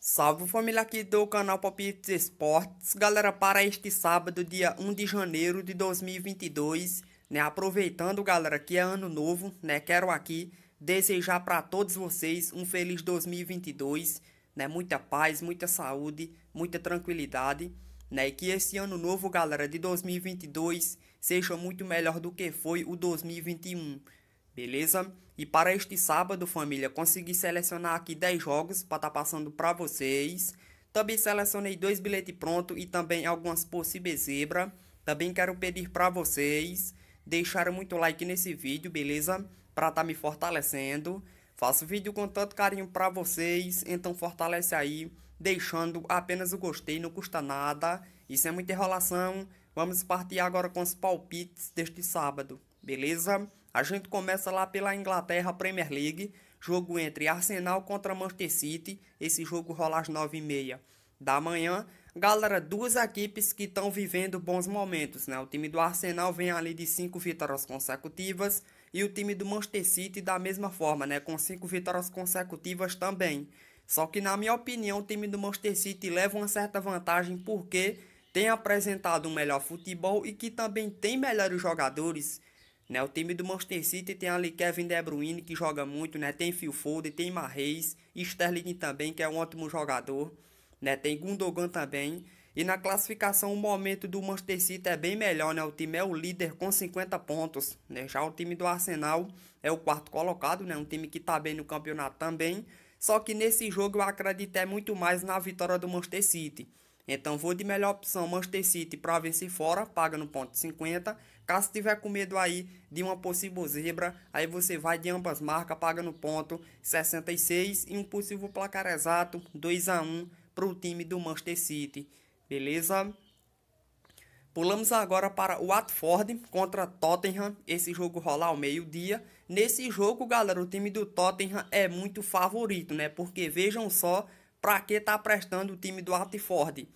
Salve família aqui do canal Palpites Esportes, galera, para este sábado, dia 1 de janeiro de 2022, né, aproveitando galera que é ano novo, né, quero aqui desejar para todos vocês um feliz 2022, né, muita paz, muita saúde, muita tranquilidade, né, e que esse ano novo, galera, de 2022 seja muito melhor do que foi o 2021, beleza? E para este sábado, família, consegui selecionar aqui 10 jogos para estar tá passando para vocês. Também selecionei dois bilhetes pronto e também algumas possíveis zebra. Também quero pedir para vocês deixarem muito like nesse vídeo, beleza? Para estar tá me fortalecendo. Faço vídeo com tanto carinho para vocês, então fortalece aí, deixando apenas o gostei, não custa nada. Isso é muita enrolação. Vamos partir agora com os palpites deste sábado, beleza? A gente começa lá pela Inglaterra Premier League, jogo entre Arsenal contra Manchester City. Esse jogo rola às 9h30 da manhã. Galera, duas equipes que estão vivendo bons momentos, né? O time do Arsenal vem ali de cinco vitórias consecutivas e o time do Manchester City da mesma forma, né? Com cinco vitórias consecutivas também. Só que na minha opinião, o time do Manchester City leva uma certa vantagem porque tem apresentado um melhor futebol e que também tem melhores jogadores né? O time do Manchester City tem ali Kevin De Bruyne, que joga muito, né? tem Phil Foden, tem Marreis, Sterling também, que é um ótimo jogador, né? tem Gundogan também. E na classificação, o momento do Manchester City é bem melhor, né? O time é o líder com 50 pontos, né? Já o time do Arsenal é o quarto colocado, né? Um time que tá bem no campeonato também. Só que nesse jogo eu acredito é muito mais na vitória do Manchester City. Então vou de melhor opção Manchester City para vencer fora, paga no ponto 50. Caso tiver com medo aí de uma possível zebra, aí você vai de ambas marcas, paga no ponto 66 e um possível placar exato 2 a 1 para o time do Manchester City. Beleza? Pulamos agora para o Watford contra Tottenham. Esse jogo rolar ao meio-dia. Nesse jogo, galera, o time do Tottenham é muito favorito, né? Porque vejam só, para que tá prestando o time do Hartford,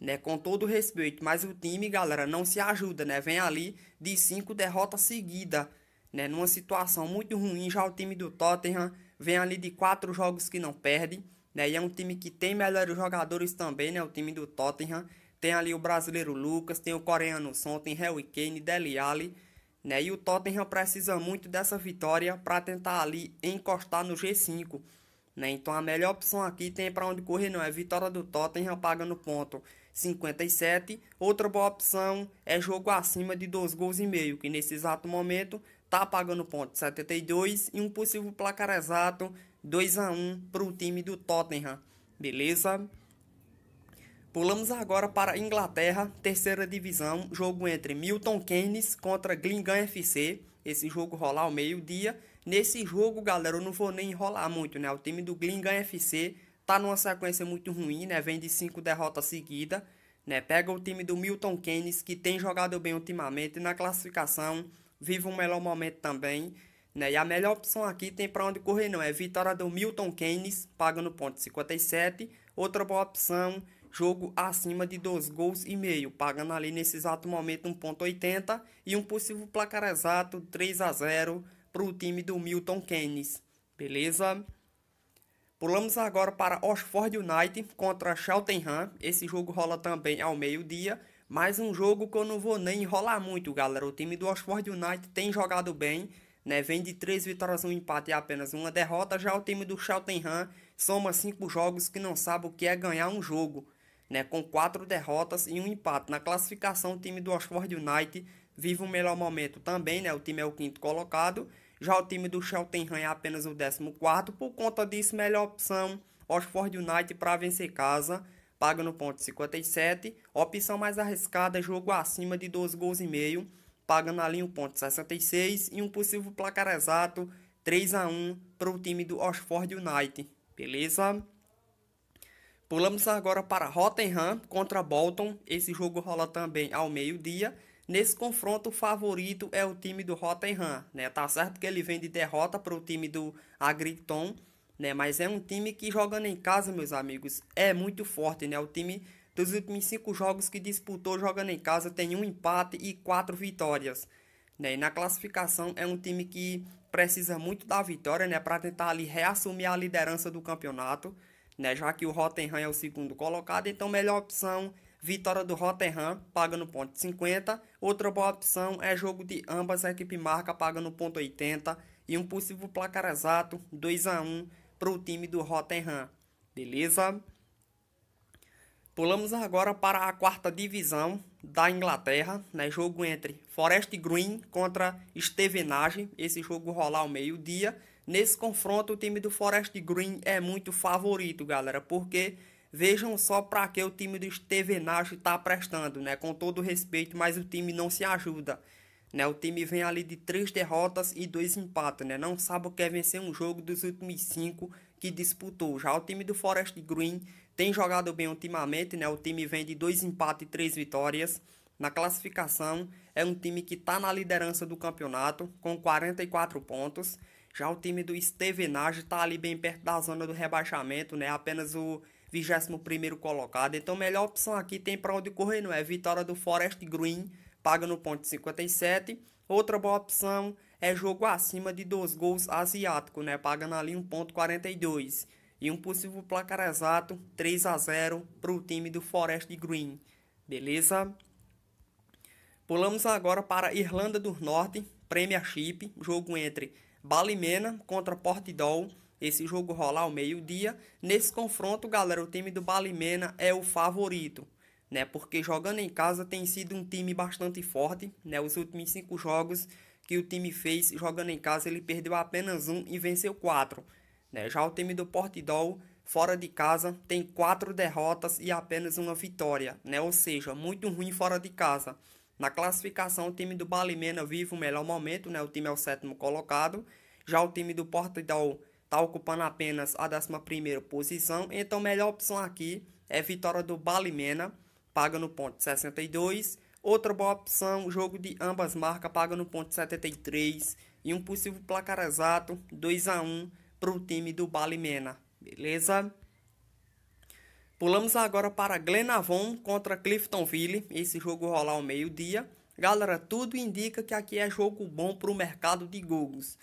né? Com todo respeito, mas o time, galera, não se ajuda, né? Vem ali de cinco derrotas seguidas, né? Numa situação muito ruim, já o time do Tottenham vem ali de quatro jogos que não perde, né? E é um time que tem melhores jogadores também, né? O time do Tottenham tem ali o brasileiro Lucas, tem o coreano Son, tem Harry Kane, Deli Ali, né? E o Tottenham precisa muito dessa vitória para tentar ali encostar no G5. Né? Então a melhor opção aqui tem para onde correr não é vitória do Tottenham pagando ponto 57. Outra boa opção é jogo acima de 2 gols e meio, que nesse exato momento tá pagando ponto 72 e um possível placar exato 2 a 1 para o time do Tottenham. Beleza? Pulamos agora para Inglaterra, terceira divisão, jogo entre Milton Keynes contra Glingan FC. Esse jogo rolar ao meio-dia Nesse jogo, galera, eu não vou nem enrolar muito, né? O time do Glingan FC tá numa sequência muito ruim, né? Vem de cinco derrotas seguidas, né? Pega o time do Milton Keynes, que tem jogado bem ultimamente na classificação, vive um melhor momento também, né? E a melhor opção aqui tem para onde correr, não. É vitória do Milton Keynes, pagando ponto 57. Outra boa opção, jogo acima de 2 gols e meio, pagando ali nesse exato momento 1.80 e um possível placar exato 3 a 0 para o time do Milton Keynes, beleza? Pulamos agora para Oxford United contra Cheltenham. Esse jogo rola também ao meio-dia. Mais um jogo que eu não vou nem enrolar muito, galera. O time do Oxford United tem jogado bem, né? Vem de 3 vitórias, um empate e apenas uma derrota. Já o time do Cheltenham soma 5 jogos que não sabe o que é ganhar um jogo. Né, com quatro derrotas e um empate. Na classificação, o time do Oxford United vive um melhor momento também, né? O time é o quinto colocado. Já o time do Cheltenham é apenas o décimo quarto. Por conta disso, melhor opção, Oxford United para vencer casa, paga no ponto 57. Opção mais arriscada, jogo acima de 12 gols e meio, paga na linha o ponto 66 e um possível placar exato 3 a 1 para o time do Oxford United. Beleza? Pulamos agora para Rottenham contra Bolton. Esse jogo rola também ao meio-dia. Nesse confronto, o favorito é o time do Rotherham, né? Tá certo que ele vem de derrota para o time do Agriton, né? Mas é um time que jogando em casa, meus amigos, é muito forte, né? O time dos últimos cinco jogos que disputou jogando em casa tem um empate e quatro vitórias, né? E na classificação é um time que precisa muito da vitória, né? Para tentar ali reassumir a liderança do campeonato, né? Já que o Rotherham é o segundo colocado, então melhor opção Vitória do Rotterdam paga no ponto 50. Outra boa opção é jogo de ambas, a equipe marca paga no ponto 80 e um possível placar exato 2 a 1 para o time do Rotterdam. Beleza? Pulamos agora para a quarta divisão da Inglaterra, né? Jogo entre Forest Green contra Stevenage. Esse jogo rolar ao meio-dia. Nesse confronto, o time do Forest Green é muito favorito, galera, porque Vejam só para que o time do Stevenage está prestando, né? Com todo respeito, mas o time não se ajuda. Né? O time vem ali de três derrotas e dois empates, né? Não sabe o que é vencer um jogo dos últimos cinco que disputou. Já o time do Forest Green tem jogado bem ultimamente, né? O time vem de dois empates e três vitórias. Na classificação, é um time que está na liderança do campeonato, com 44 pontos. Já o time do Stevenage está ali bem perto da zona do rebaixamento, né? Apenas o 21 colocado. Então, melhor opção aqui tem para onde correr, não é? Vitória do Forest Green, paga no ponto 57. Outra boa opção é jogo acima de dois gols asiático, né? Pagando ali 1,42. E um possível placar exato, 3 a 0 para o time do Forest Green. Beleza? Pulamos agora para Irlanda do Norte, Premiership, jogo entre Ballymena contra Portidol. Esse jogo rolar ao meio-dia. Nesse confronto, galera, o time do Balimena é o favorito, né? Porque jogando em casa tem sido um time bastante forte, né? Os últimos cinco jogos que o time fez jogando em casa, ele perdeu apenas um e venceu quatro. Né? Já o time do Portidol, fora de casa, tem quatro derrotas e apenas uma vitória, né? Ou seja, muito ruim fora de casa. Na classificação, o time do Balimena vive o melhor momento, né? O time é o sétimo colocado. Já o time do Portidol está ocupando apenas a 11 posição, então a melhor opção aqui é vitória do Balimena, paga no ponto 62. Outra boa opção, jogo de ambas marcas, paga no ponto 73. E um possível placar exato, 2 a 1 para o time do Balimena, beleza? Pulamos agora para Glenavon contra Cliftonville, esse jogo rolar ao meio-dia. Galera, tudo indica que aqui é jogo bom para o mercado de gols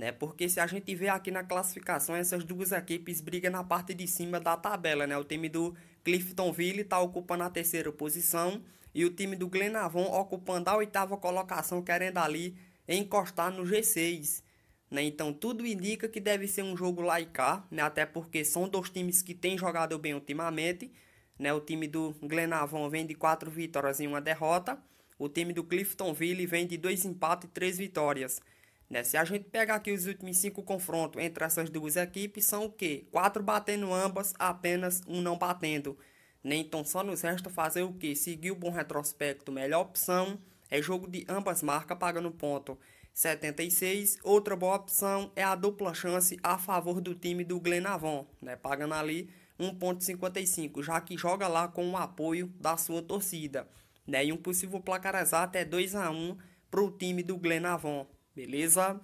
né? Porque se a gente vê aqui na classificação, essas duas equipes brigam na parte de cima da tabela, né? O time do Cliftonville está ocupando a terceira posição e o time do Glenavon ocupando a oitava colocação, querendo ali encostar no G6. Né? Então tudo indica que deve ser um jogo lá e cá, né? até porque são dois times que têm jogado bem ultimamente. Né? O time do Glenavon vem de quatro vitórias e uma derrota. O time do Cliftonville vem de dois empates e três vitórias. Né? Se a gente pegar aqui os últimos cinco confrontos entre essas duas equipes, são o quê? Quatro batendo ambas, apenas um não batendo. Né? Então só nos resta fazer o quê? Seguir o bom retrospecto, melhor opção é jogo de ambas marcas pagando ponto. 76, outra boa opção é a dupla chance a favor do time do Glenavon, né? pagando ali 1.55, já que joga lá com o apoio da sua torcida. Né? E um possível placar exato é 2 a 1 para o time do Glenavon. Beleza?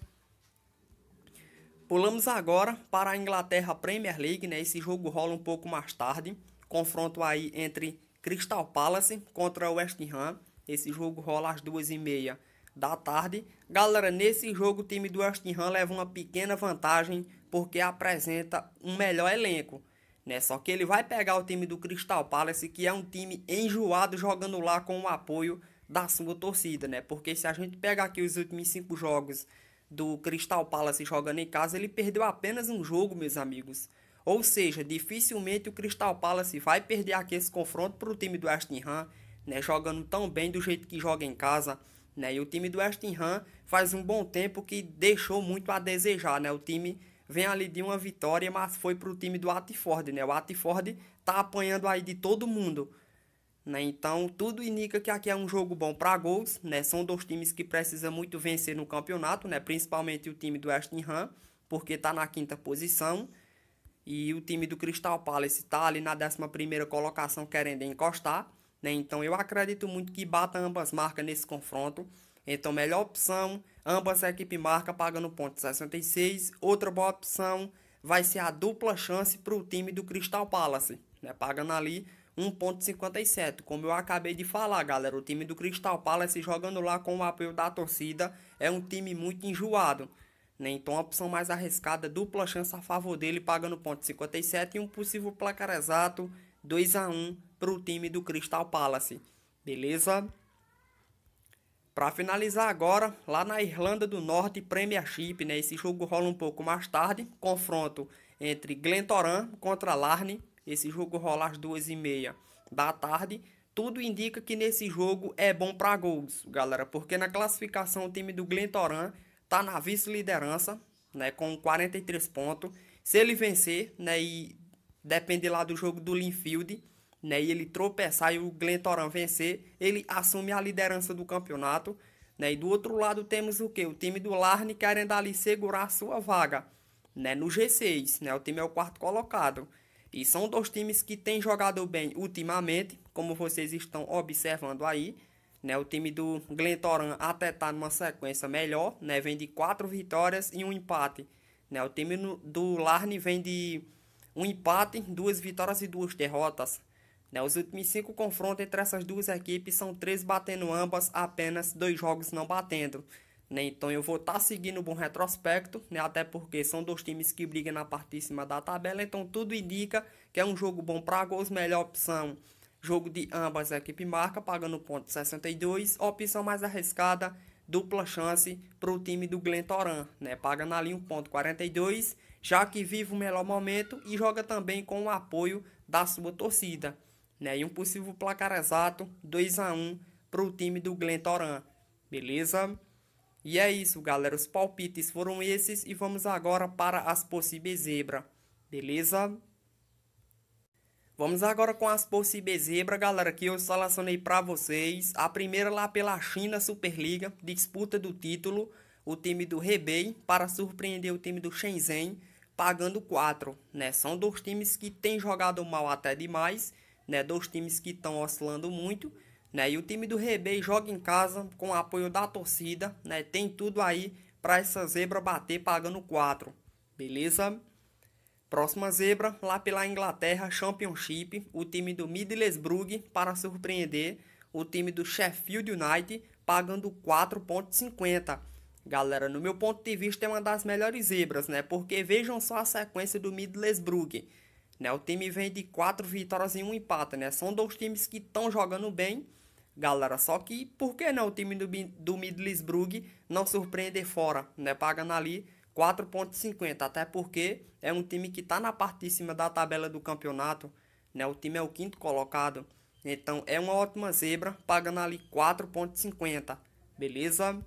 Pulamos agora para a Inglaterra Premier League, né? Esse jogo rola um pouco mais tarde. Confronto aí entre Crystal Palace contra West Ham. Esse jogo rola às duas e meia da tarde. Galera, nesse jogo o time do West Ham leva uma pequena vantagem porque apresenta um melhor elenco. Né? Só que ele vai pegar o time do Crystal Palace, que é um time enjoado jogando lá com o apoio da sua torcida, né? Porque se a gente pegar aqui os últimos cinco jogos do Crystal Palace jogando em casa, ele perdeu apenas um jogo, meus amigos. Ou seja, dificilmente o Crystal Palace vai perder aqui esse confronto para o time do West Ham, né? Jogando tão bem do jeito que joga em casa, né? E o time do West Ham faz um bom tempo que deixou muito a desejar, né? O time vem ali de uma vitória, mas foi para o time do Atford, né? O Atford tá apanhando aí de todo mundo, né? Então, tudo indica que aqui é um jogo bom para gols. Né? São dois times que precisam muito vencer no campeonato, né? principalmente o time do Aston Ham, porque está na quinta posição. E o time do Crystal Palace está ali na 11 colocação, querendo encostar. Né? Então, eu acredito muito que bata ambas marcas nesse confronto. Então, melhor opção, ambas a equipe marca pagando ponto 66. Outra boa opção vai ser a dupla chance para o time do Crystal Palace, né? pagando ali 1.57. Como eu acabei de falar, galera, o time do Crystal Palace jogando lá com o apoio da torcida é um time muito enjoado. Né? Então a opção mais arriscada, dupla chance a favor dele, pagando 1.57 e um possível placar exato 2 a 1 para o time do Crystal Palace. Beleza? Para finalizar agora, lá na Irlanda do Norte, Premiership, né? Esse jogo rola um pouco mais tarde, confronto entre Glentoran contra Larne, esse jogo rola às duas e meia da tarde. Tudo indica que nesse jogo é bom para gols, galera, porque na classificação o time do Glentoran tá na vice-liderança, né, com 43 pontos. Se ele vencer, né, e depende lá do jogo do Linfield, né, e ele tropeçar e o Glentoran vencer, ele assume a liderança do campeonato. Né? E do outro lado temos o que? O time do Larne querendo ali segurar a sua vaga né? no G6. Né? O time é o quarto colocado. E são dois times que têm jogado bem ultimamente, como vocês estão observando aí. Né? O time do Glentoran até está numa sequência melhor, né? vem de quatro vitórias e um empate. Né? O time do Larne vem de um empate, duas vitórias e duas derrotas. Né? Os últimos cinco confrontos entre essas duas equipes são três batendo ambas, apenas dois jogos não batendo. Né? Então eu vou estar tá seguindo um bom retrospecto, né? até porque são dois times que brigam na parte de cima da tabela, então tudo indica que é um jogo bom para gols, melhor opção. Jogo de ambas equipes marca, pagando ponto 62, opção mais arriscada, dupla chance para o time do Glentoran, né? pagando ali 1.42, já que vive o melhor momento e joga também com o apoio da sua torcida. Né? E um possível placar exato, 2 a 1 para o time do Glentoran, beleza? E é isso, galera. Os palpites foram esses e vamos agora para as possíveis zebra, beleza? Vamos agora com as possíveis zebra, galera, que eu selecionei para vocês. A primeira lá pela China Superliga, disputa do título, o time do Hebei para surpreender o time do Shenzhen, pagando 4, né? São dois times que têm jogado mal até demais, né? Dois times que estão oscilando muito né? E o time do Rebei joga em casa com o apoio da torcida, né? Tem tudo aí para essa zebra bater pagando 4. Beleza? Próxima zebra, lá pela Inglaterra, Championship, o time do Middlesbrough para surpreender o time do Sheffield United pagando 4.50. Galera, no meu ponto de vista é uma das melhores zebras, né? Porque vejam só a sequência do Middlesbrough, né? O time vem de 4 vitórias e 1 um empate, né? São dois times que estão jogando bem, Galera, só que por que não o time do, do Middlesbrough não surpreender fora, né? Pagando ali 4.50, até porque é um time que está na parte de cima da tabela do campeonato, né? O time é o quinto colocado, então é uma ótima zebra, pagando ali 4.50, beleza?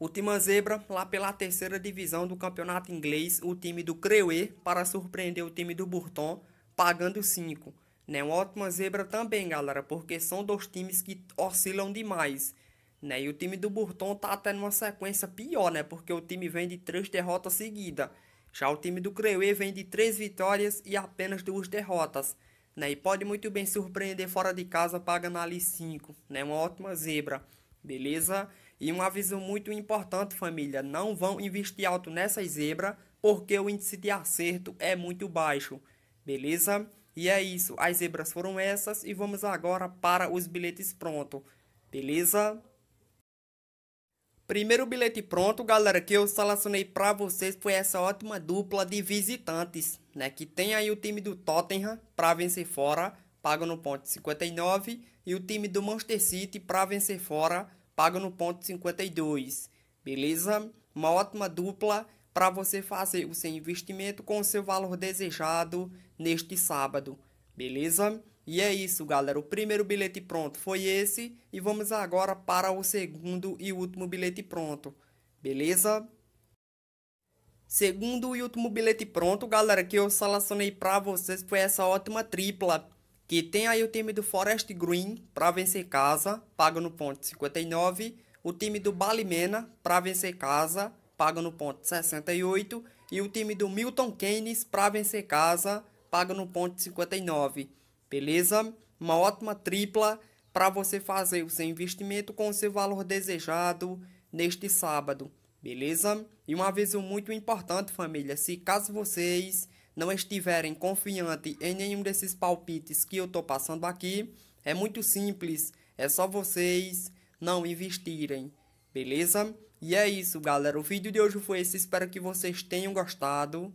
Última zebra, lá pela terceira divisão do campeonato inglês, o time do Crewe para surpreender o time do Burton, pagando 5. Né? Uma ótima zebra também, galera, porque são dois times que oscilam demais. Né? E o time do Burton tá até numa sequência pior, né? Porque o time vem de três derrotas seguidas. Já o time do Creuê vem de três vitórias e apenas duas derrotas. Né? E pode muito bem surpreender fora de casa pagando ali 5, né? Uma ótima zebra, beleza? E um aviso muito importante, família, não vão investir alto nessa zebra, porque o índice de acerto é muito baixo, beleza? E é isso, as zebras foram essas e vamos agora para os bilhetes pronto, beleza? Primeiro bilhete pronto, galera, que eu selecionei para vocês foi essa ótima dupla de visitantes, né? Que tem aí o time do Tottenham para vencer fora, paga no ponto 59, e o time do Manchester City para vencer fora, paga no ponto 52. Beleza? Uma ótima dupla para você fazer o seu investimento com o seu valor desejado neste sábado, beleza? E é isso, galera. O primeiro bilhete pronto foi esse e vamos agora para o segundo e último bilhete pronto, beleza? Segundo e último bilhete pronto, galera, que eu selecionei para vocês foi essa ótima tripla, que tem aí o time do Forest Green para vencer casa, paga no ponto 59, o time do Balimena para vencer casa, paga no ponto 68 e o time do Milton Keynes para vencer casa, paga no ponto 59, beleza? Uma ótima tripla para você fazer o seu investimento com o seu valor desejado neste sábado, beleza? E um aviso muito importante, família, se caso vocês não estiverem confiante em nenhum desses palpites que eu tô passando aqui, é muito simples, é só vocês não investirem, beleza? E é isso, galera, o vídeo de hoje foi esse, espero que vocês tenham gostado.